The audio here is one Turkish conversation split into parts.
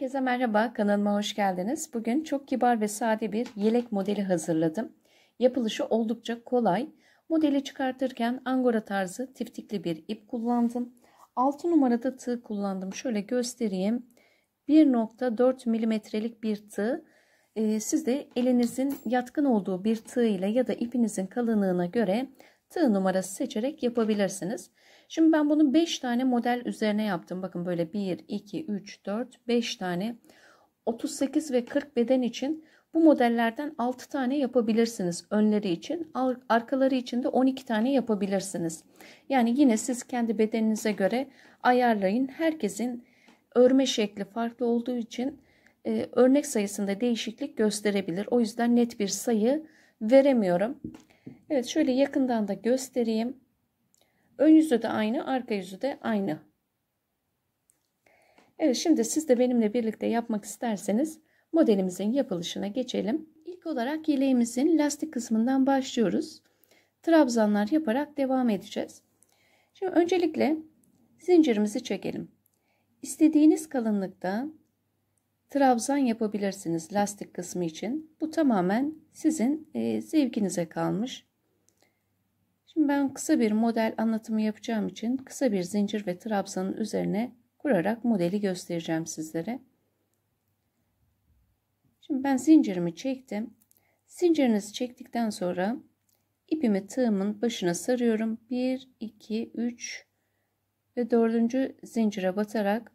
Herkese merhaba, kanalıma hoş geldiniz. Bugün çok kibar ve sade bir yelek modeli hazırladım. Yapılışı oldukça kolay. Modeli çıkartırken angora tarzı tiftikli bir ip kullandım. 6 numarada tığ kullandım. Şöyle göstereyim. 1.4 milimetrelik bir tığ. Ee, siz de elinizin yatkın olduğu bir tığ ile ya da ipinizin kalınlığına göre tığ numarası seçerek yapabilirsiniz. Şimdi ben bunu 5 tane model üzerine yaptım. Bakın böyle 1, 2, 3, 4, 5 tane 38 ve 40 beden için bu modellerden 6 tane yapabilirsiniz önleri için. Arkaları için de 12 tane yapabilirsiniz. Yani yine siz kendi bedeninize göre ayarlayın. Herkesin örme şekli farklı olduğu için e, örnek sayısında değişiklik gösterebilir. O yüzden net bir sayı veremiyorum. Evet şöyle yakından da göstereyim. Ön yüzü de aynı, arka yüzü de aynı. Evet şimdi siz de benimle birlikte yapmak isterseniz modelimizin yapılışına geçelim. İlk olarak yeleğimizin lastik kısmından başlıyoruz. Trabzanlar yaparak devam edeceğiz. Şimdi öncelikle zincirimizi çekelim. İstediğiniz kalınlıkta trabzan yapabilirsiniz lastik kısmı için. Bu tamamen sizin e, zevkinize kalmış. Şimdi ben kısa bir model anlatımı yapacağım için kısa bir zincir ve trabzanın üzerine kurarak modeli göstereceğim sizlere. Şimdi ben zincirimi çektim. Zincirinizi çektikten sonra ipimi tığımın başına sarıyorum. 1, 2, 3 ve 4. zincire batarak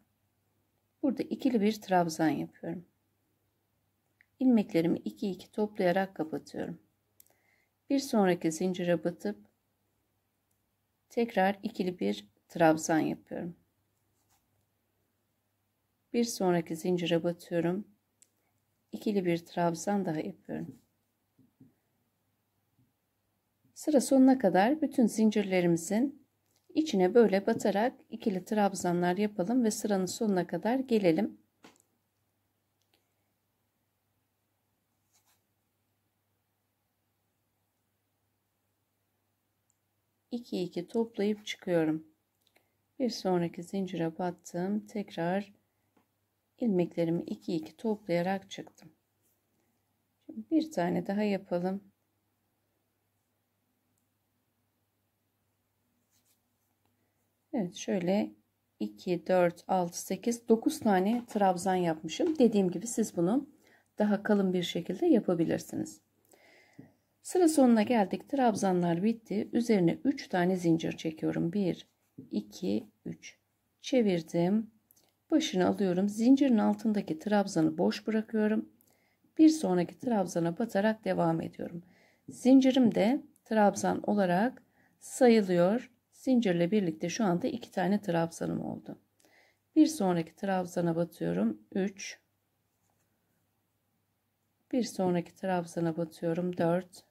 burada ikili bir trabzan yapıyorum. İlmeklerimi 2 2 toplayarak kapatıyorum. Bir sonraki zincire batıp tekrar ikili bir trabzan yapıyorum. Bir sonraki zincire batıyorum. İkili bir trabzan daha yapıyorum. Sıra sonuna kadar bütün zincirlerimizin içine böyle batarak ikili trabzanlar yapalım ve sıranın sonuna kadar gelelim. 2 2 toplayıp çıkıyorum. Bir sonraki zincire battım. Tekrar ilmeklerimi 2 2 toplayarak çıktım. Şimdi bir tane daha yapalım. Evet şöyle 2, 4, 6, 8, 9 tane trabzan yapmışım. Dediğim gibi siz bunu daha kalın bir şekilde yapabilirsiniz. Sıra sonuna geldik. Trabzanlar bitti. Üzerine 3 tane zincir çekiyorum. 1, 2, 3. Çevirdim. Başını alıyorum. Zincirin altındaki trabzanı boş bırakıyorum. Bir sonraki trabzana batarak devam ediyorum. Zincirim de trabzan olarak sayılıyor. Zincirle birlikte şu anda iki tane trabzanım oldu. Bir sonraki trabzana batıyorum. 3 Bir sonraki trabzana batıyorum. 4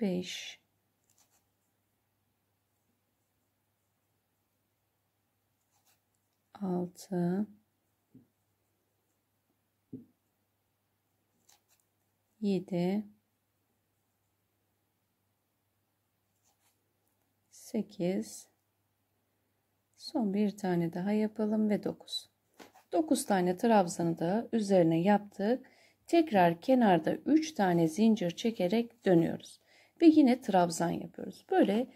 5 6 7 8 son bir tane daha yapalım ve 9 9 tane trabzanı da üzerine yaptık tekrar kenarda 3 tane zincir çekerek dönüyoruz ve yine trabzan yapıyoruz. Böyle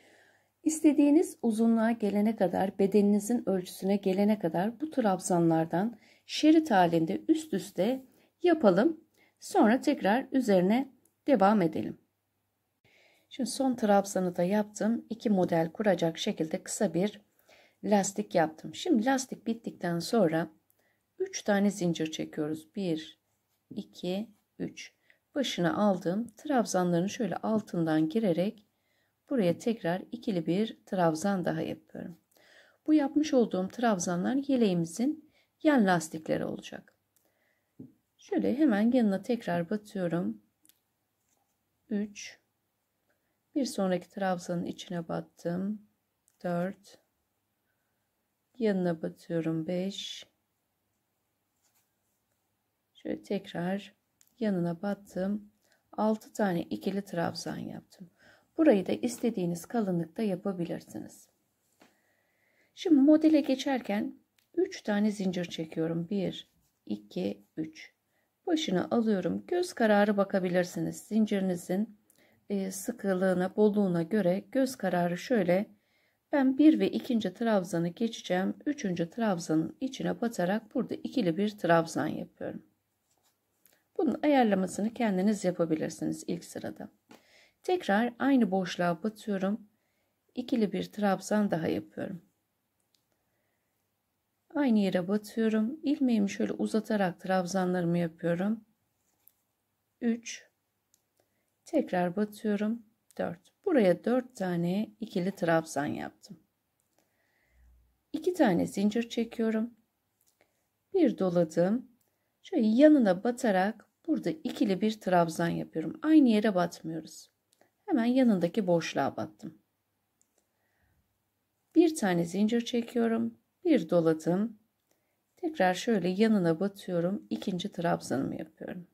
istediğiniz uzunluğa gelene kadar bedeninizin ölçüsüne gelene kadar bu trabzanlardan şerit halinde üst üste yapalım. Sonra tekrar üzerine devam edelim. Şimdi son trabzanı da yaptım. İki model kuracak şekilde kısa bir lastik yaptım. Şimdi lastik bittikten sonra 3 tane zincir çekiyoruz. 1, 2, 3 başına aldım. trabzanların şöyle altından girerek buraya tekrar ikili bir trabzan daha yapıyorum. Bu yapmış olduğum trabzanlar yeleğimizin yan lastikleri olacak. Şöyle hemen yanına tekrar batıyorum. 3 Bir sonraki trabzanın içine battım. 4 Yanına batıyorum 5 Şöyle tekrar yanına battım. 6 tane ikili trabzan yaptım. Burayı da istediğiniz kalınlıkta yapabilirsiniz. Şimdi modele geçerken 3 tane zincir çekiyorum. 1, 2, 3. Başını alıyorum. Göz kararı bakabilirsiniz. Zincirinizin e, sıkılığına, bolluğuna göre göz kararı şöyle. Ben 1 ve 2. trabzanı geçeceğim. 3. trabzanın içine batarak burada ikili bir trabzan yapıyorum. Bunun ayarlamasını kendiniz yapabilirsiniz ilk sırada. Tekrar aynı boşluğa batıyorum. İkili bir trabzan daha yapıyorum. Aynı yere batıyorum. İlmeğimi şöyle uzatarak trabzanlarımı yapıyorum. 3 Tekrar batıyorum. 4 Buraya 4 tane ikili trabzan yaptım. 2 tane zincir çekiyorum. Bir doladım. Şöyle yanına batarak burada ikili bir trabzan yapıyorum. Aynı yere batmıyoruz. Hemen yanındaki boşluğa battım. Bir tane zincir çekiyorum. Bir doladım. Tekrar şöyle yanına batıyorum. ikinci trabzanımı yapıyorum.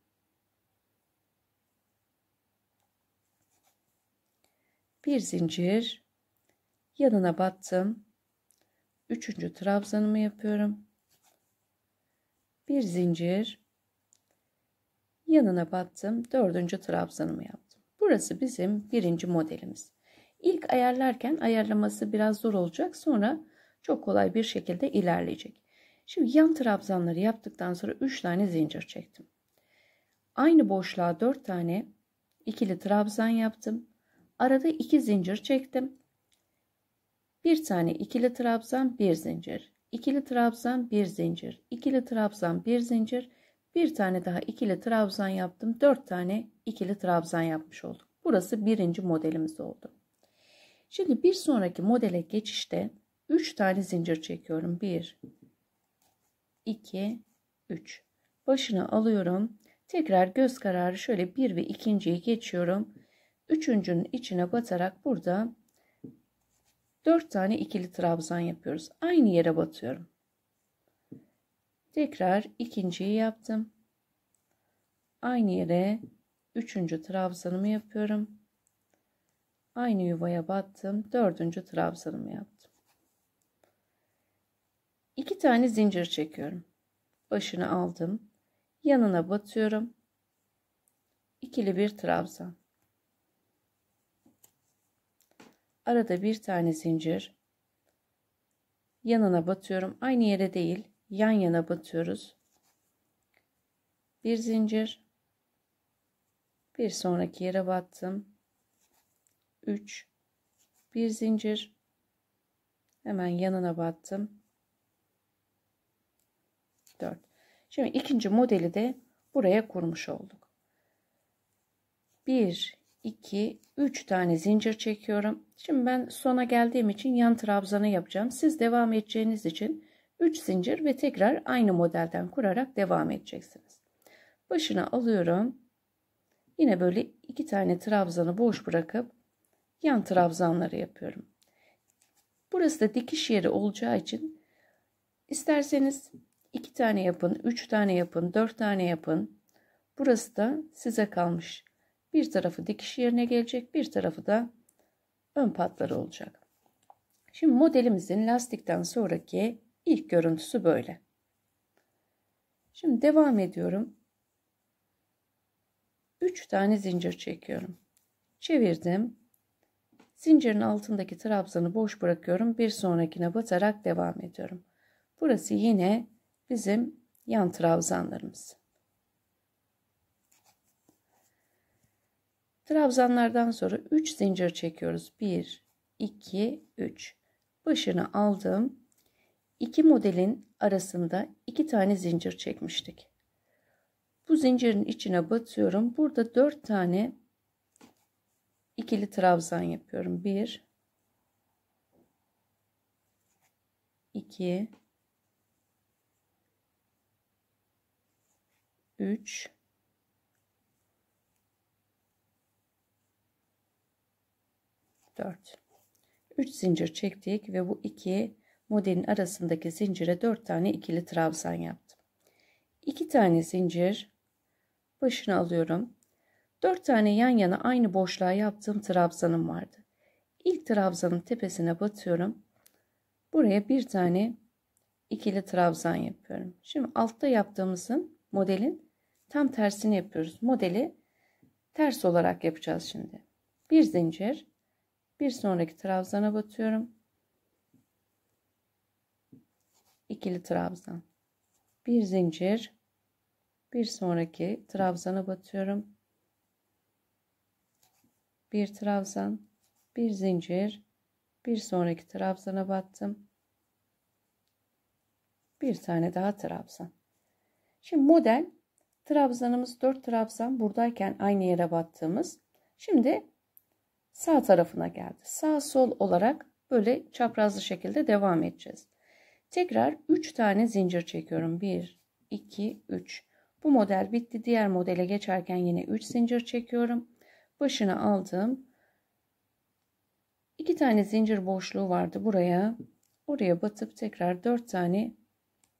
Bir zincir yanına battım. Üçüncü trabzanımı yapıyorum bir zincir yanına battım. Dördüncü trabzanımı yaptım. Burası bizim birinci modelimiz. İlk ayarlarken ayarlaması biraz zor olacak. Sonra çok kolay bir şekilde ilerleyecek. Şimdi yan trabzanları yaptıktan sonra 3 tane zincir çektim. Aynı boşluğa 4 tane ikili trabzan yaptım. Arada 2 zincir çektim. Bir tane ikili trabzan, bir zincir ikili trabzan bir zincir ikili trabzan bir zincir bir tane daha ikili trabzan yaptım dört tane ikili trabzan yapmış olduk burası birinci modelimiz oldu şimdi bir sonraki modele geçişte üç tane zincir çekiyorum bir, iki, üç. Başını alıyorum tekrar göz kararı şöyle bir ve ikinciyi geçiyorum üçüncünün içine batarak burada 4 tane ikili trabzan yapıyoruz. Aynı yere batıyorum. Tekrar ikinciyi yaptım. Aynı yere üçüncü trabzanımı yapıyorum. Aynı yuvaya battım. Dördüncü trabzanımı yaptım. İki tane zincir çekiyorum. Başını aldım. Yanına batıyorum. İkili bir trabzan. Arada bir tane zincir. Yanına batıyorum. Aynı yere değil. Yan yana batıyoruz. Bir zincir. Bir sonraki yere battım. 3 bir zincir. Hemen yanına battım. 4. Şimdi ikinci modeli de buraya kurmuş olduk. 1 2, 3 tane zincir çekiyorum. Şimdi ben sona geldiğim için yan trabzanı yapacağım. Siz devam edeceğiniz için 3 zincir ve tekrar aynı modelden kurarak devam edeceksiniz. Başına alıyorum. Yine böyle iki tane trabzanı boş bırakıp yan trabzanları yapıyorum. Burası da dikiş yeri olacağı için isterseniz iki tane yapın, üç tane yapın, dört tane yapın. Burası da size kalmış. Bir tarafı dikiş yerine gelecek, bir tarafı da ön patları olacak. Şimdi modelimizin lastikten sonraki ilk görüntüsü böyle. Şimdi devam ediyorum. 3 tane zincir çekiyorum. Çevirdim. Zincirin altındaki trabzanı boş bırakıyorum. Bir sonrakine batarak devam ediyorum. Burası yine bizim yan trabzanlarımız. Trabzanlardan sonra 3 zincir çekiyoruz. 1, 2, 3. Başını aldım. İki modelin arasında iki tane zincir çekmiştik. Bu zincirin içine batıyorum. Burada 4 tane ikili trabzan yapıyorum. 1 2 3 4. 3 zincir çektik ve bu iki modelin arasındaki zincire 4 tane ikili trabzan yaptım. 2 tane zincir başına alıyorum. 4 tane yan yana aynı boşluğa yaptığım trabzanım vardı. İlk trabzanın tepesine batıyorum. Buraya bir tane ikili trabzan yapıyorum. Şimdi altta yaptığımızın modelin tam tersini yapıyoruz. Modeli ters olarak yapacağız şimdi. Bir zincir bir sonraki trabzana batıyorum. İkili trabzan. Bir zincir. Bir sonraki trabzana batıyorum. Bir trabzan, bir zincir, bir sonraki trabzana battım. Bir tane daha trabzan. Şimdi model trabzanımız 4 trabzan buradayken aynı yere battığımız. Şimdi sağ tarafına geldi. Sağ sol olarak böyle çaprazlı şekilde devam edeceğiz. Tekrar 3 tane zincir çekiyorum. 1, 2, 3. Bu model bitti. Diğer modele geçerken yine 3 zincir çekiyorum. Başına aldım. 2 tane zincir boşluğu vardı buraya. Oraya batıp tekrar 4 tane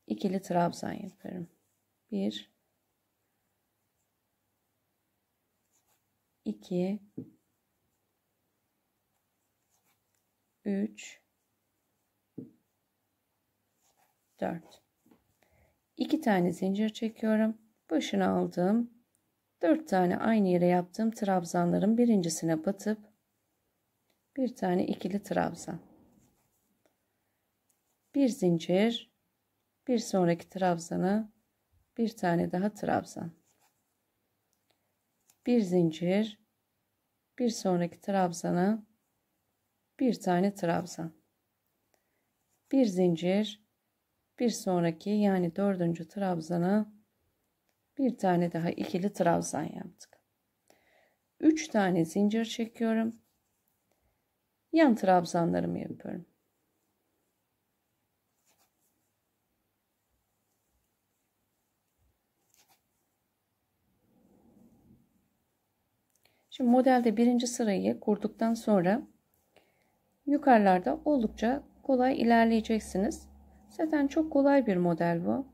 ikili trabzan yapıyorum. 1 2 3 4 2 tane zincir çekiyorum. Başına aldım. 4 tane aynı yere yaptığım trabzanların birincisine batıp bir tane ikili trabzan. Bir zincir, bir sonraki trabzana bir tane daha trabzan. Bir zincir, bir sonraki trabzana bir tane trabzan. Bir zincir, bir sonraki yani dördüncü trabzana bir tane daha ikili trabzan yaptık. Üç tane zincir çekiyorum. Yan trabzanlarımı yapıyorum. Şimdi modelde birinci sırayı kurduktan sonra yukarılarda oldukça kolay ilerleyeceksiniz. Zaten çok kolay bir model bu.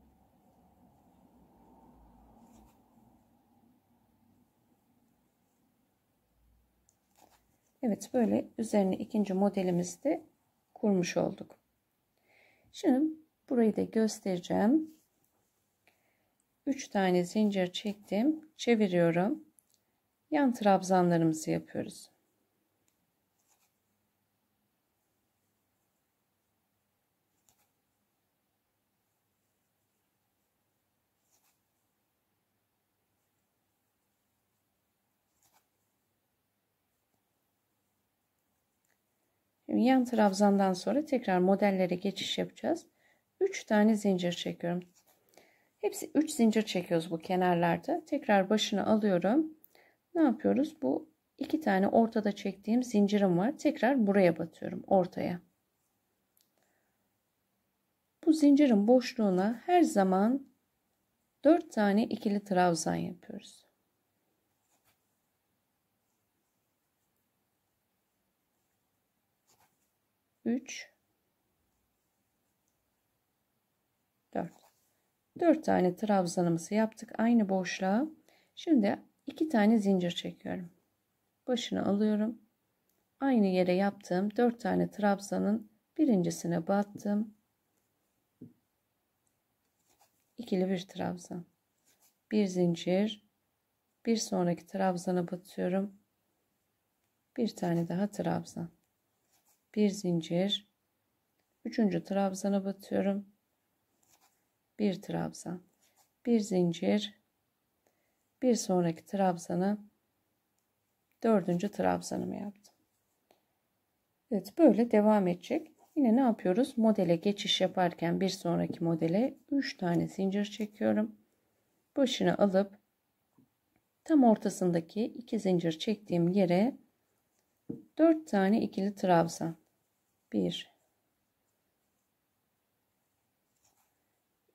Evet böyle üzerine ikinci modelimizi de kurmuş olduk. Şimdi burayı da göstereceğim. 3 tane zincir çektim. Çeviriyorum. Yan trabzanlarımızı yapıyoruz. Yan trabzandan sonra tekrar modellere geçiş yapacağız. 3 tane zincir çekiyorum. Hepsi 3 zincir çekiyoruz bu kenarlarda. Tekrar başını alıyorum. Ne yapıyoruz? Bu iki tane ortada çektiğim zincirim var. Tekrar buraya batıyorum ortaya. Bu zincirin boşluğuna her zaman 4 tane ikili trabzan yapıyoruz. 3 4 4 tane trabzanımızı yaptık aynı boşluğa şimdi 2 tane zincir çekiyorum başını alıyorum aynı yere yaptığım 4 tane trabzanın birincisine battım ikili bir trabzan bir zincir bir sonraki trabzana batıyorum bir tane daha trabzan bir zincir üçüncü trabzana batıyorum bir trabzan bir zincir bir sonraki trabzanı dördüncü trabzanımı yaptım Evet böyle devam edecek yine ne yapıyoruz modele geçiş yaparken bir sonraki modele 3 tane zincir çekiyorum başını alıp tam ortasındaki iki zincir çektiğim yere 4 tane ikili trabzan 1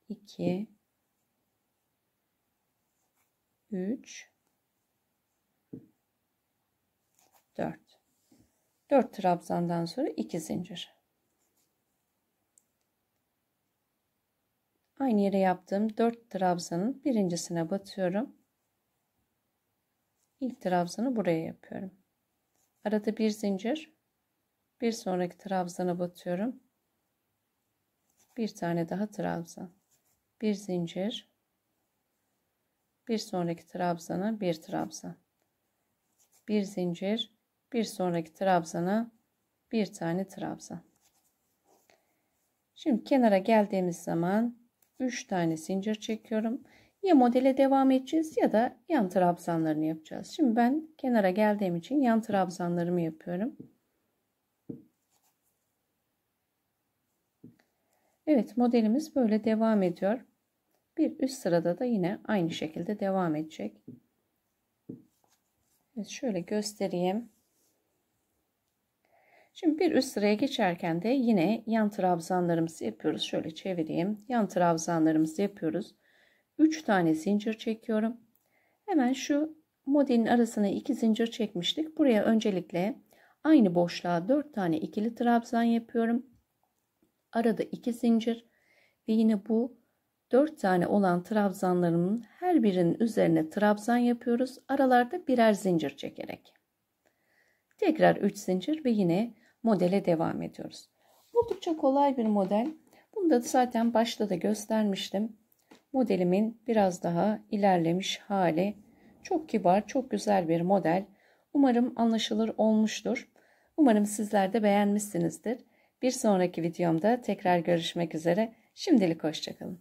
2 3 4 4 trabzandan sonra 2 zincir aynı yere yaptığım 4 trabzanın birincisine batıyorum İlk trabzanı buraya yapıyorum arada bir zincir bir sonraki trabzana batıyorum bir tane daha trabzan bir zincir bir sonraki trabzana bir trabzan bir zincir bir sonraki trabzana bir tane trabzan şimdi kenara geldiğimiz zaman 3 tane zincir çekiyorum ya modele devam edeceğiz ya da yan trabzanlarını yapacağız şimdi ben kenara geldiğim için yan trabzanlarımı yapıyorum Evet modelimiz böyle devam ediyor. Bir üst sırada da yine aynı şekilde devam edecek. Evet, şöyle göstereyim. Şimdi bir üst sıraya geçerken de yine yan trabzanlarımızı yapıyoruz. Şöyle çevireyim. Yan trabzanlarımızı yapıyoruz. 3 tane zincir çekiyorum. Hemen şu modelin arasına 2 zincir çekmiştik. Buraya öncelikle aynı boşluğa 4 tane ikili trabzan yapıyorum arada iki zincir ve yine bu dört tane olan trabzanlarımın her birinin üzerine trabzan yapıyoruz. Aralarda birer zincir çekerek. Tekrar 3 zincir ve yine modele devam ediyoruz. Oldukça kolay bir model. Bunu da zaten başta da göstermiştim. Modelimin biraz daha ilerlemiş hali. Çok kibar, çok güzel bir model. Umarım anlaşılır olmuştur. Umarım sizler de beğenmişsinizdir. Bir sonraki videomda tekrar görüşmek üzere. Şimdilik hoşçakalın.